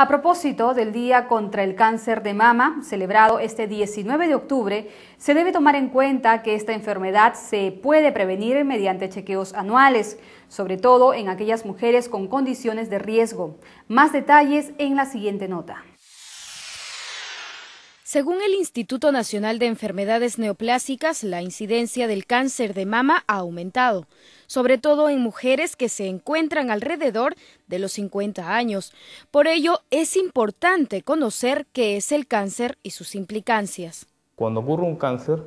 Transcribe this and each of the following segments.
A propósito del Día contra el Cáncer de Mama, celebrado este 19 de octubre, se debe tomar en cuenta que esta enfermedad se puede prevenir mediante chequeos anuales, sobre todo en aquellas mujeres con condiciones de riesgo. Más detalles en la siguiente nota. Según el Instituto Nacional de Enfermedades Neoplásicas, la incidencia del cáncer de mama ha aumentado, sobre todo en mujeres que se encuentran alrededor de los 50 años. Por ello, es importante conocer qué es el cáncer y sus implicancias. Cuando ocurre un cáncer,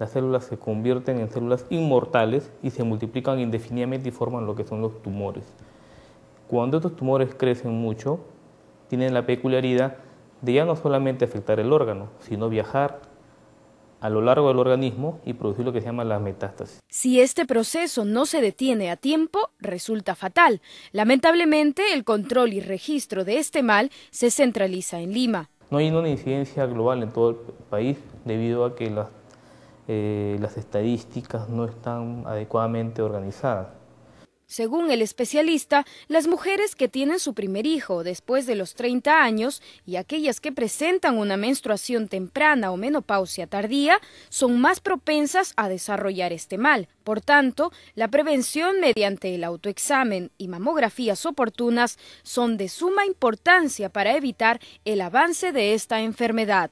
las células se convierten en células inmortales y se multiplican indefinidamente y forman lo que son los tumores. Cuando estos tumores crecen mucho, tienen la peculiaridad de ya no solamente afectar el órgano, sino viajar a lo largo del organismo y producir lo que se llama la metástasis. Si este proceso no se detiene a tiempo, resulta fatal. Lamentablemente, el control y registro de este mal se centraliza en Lima. No hay una incidencia global en todo el país debido a que las, eh, las estadísticas no están adecuadamente organizadas. Según el especialista, las mujeres que tienen su primer hijo después de los 30 años y aquellas que presentan una menstruación temprana o menopausia tardía son más propensas a desarrollar este mal. Por tanto, la prevención mediante el autoexamen y mamografías oportunas son de suma importancia para evitar el avance de esta enfermedad.